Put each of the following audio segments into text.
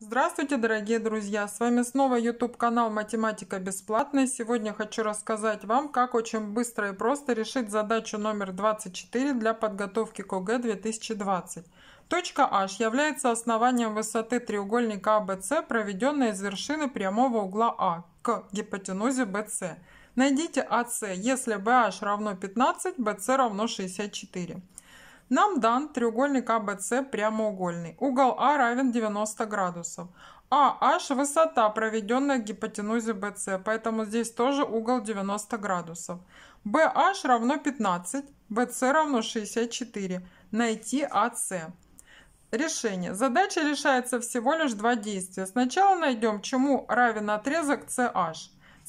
Здравствуйте, дорогие друзья! С вами снова YouTube канал Математика Бесплатная. Сегодня хочу рассказать вам, как очень быстро и просто решить задачу номер 24 для подготовки к ОГЭ 2020. Точка H является основанием высоты треугольника ABC, а проведенной из вершины прямого угла А к гипотенузе BC. Найдите AC, а если BH равно 15, BC равно 64. Нам дан треугольник АБС прямоугольный. Угол А равен 90 градусов. AH высота, проведенная к гипотенузе BC, поэтому здесь тоже угол 90 градусов. BH равно 15, BC равно 64. Найти AC. А Решение. Задача решается всего лишь два действия. Сначала найдем, чему равен отрезок CH.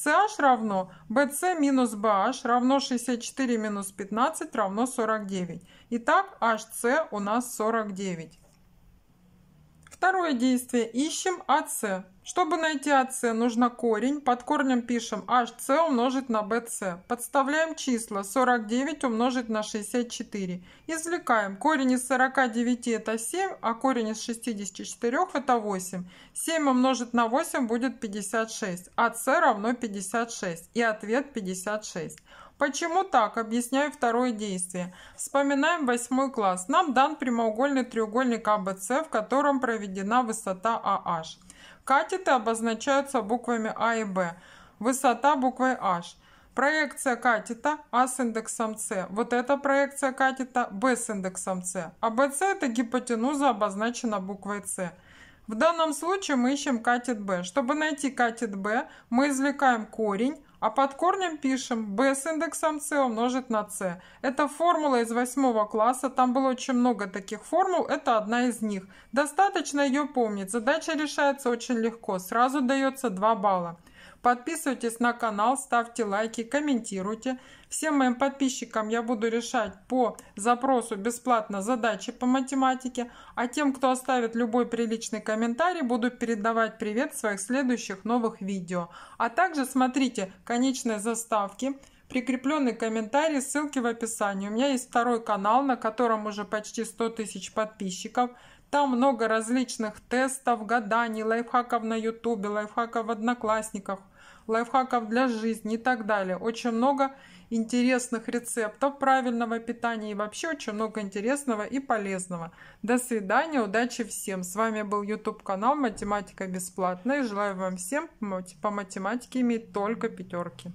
CH равно BC минус BH равно 64 минус 15 равно 49. Итак, HC у нас 49. Второе действие. Ищем АС. Чтобы найти АС, нужно корень. Под корнем пишем HC умножить на BC. Подставляем числа 49 умножить на 64. Извлекаем. Корень из 49 это 7, а корень из 64 это 8. 7 умножить на 8 будет 56. АС равно 56. И ответ 56. Почему так? Объясняю второе действие. Вспоминаем восьмой класс. Нам дан прямоугольный треугольник АБС, в котором проведена высота АH. Катеты обозначаются буквами А и Б. Высота буквой H. Проекция катета А с индексом С. Вот эта проекция катета Б с индексом С. А БС это гипотенуза, обозначена буквой С. В данном случае мы ищем катет Б. Чтобы найти катет Б, мы извлекаем корень а под корнем пишем b с индексом c умножить на c. Это формула из восьмого класса, там было очень много таких формул, это одна из них. Достаточно ее помнить, задача решается очень легко, сразу дается 2 балла. Подписывайтесь на канал, ставьте лайки, комментируйте. Всем моим подписчикам я буду решать по запросу бесплатно задачи по математике, а тем, кто оставит любой приличный комментарий, буду передавать привет в своих следующих новых видео. А также смотрите конечные заставки, прикрепленный комментарий, ссылки в описании. У меня есть второй канал, на котором уже почти 100 тысяч подписчиков. Там много различных тестов, гаданий, лайфхаков на ютубе, лайфхаков в одноклассниках, лайфхаков для жизни и так далее. Очень много интересных рецептов правильного питания и вообще очень много интересного и полезного. До свидания, удачи всем. С вами был YouTube канал Математика бесплатная. Желаю вам всем по математике иметь только пятерки.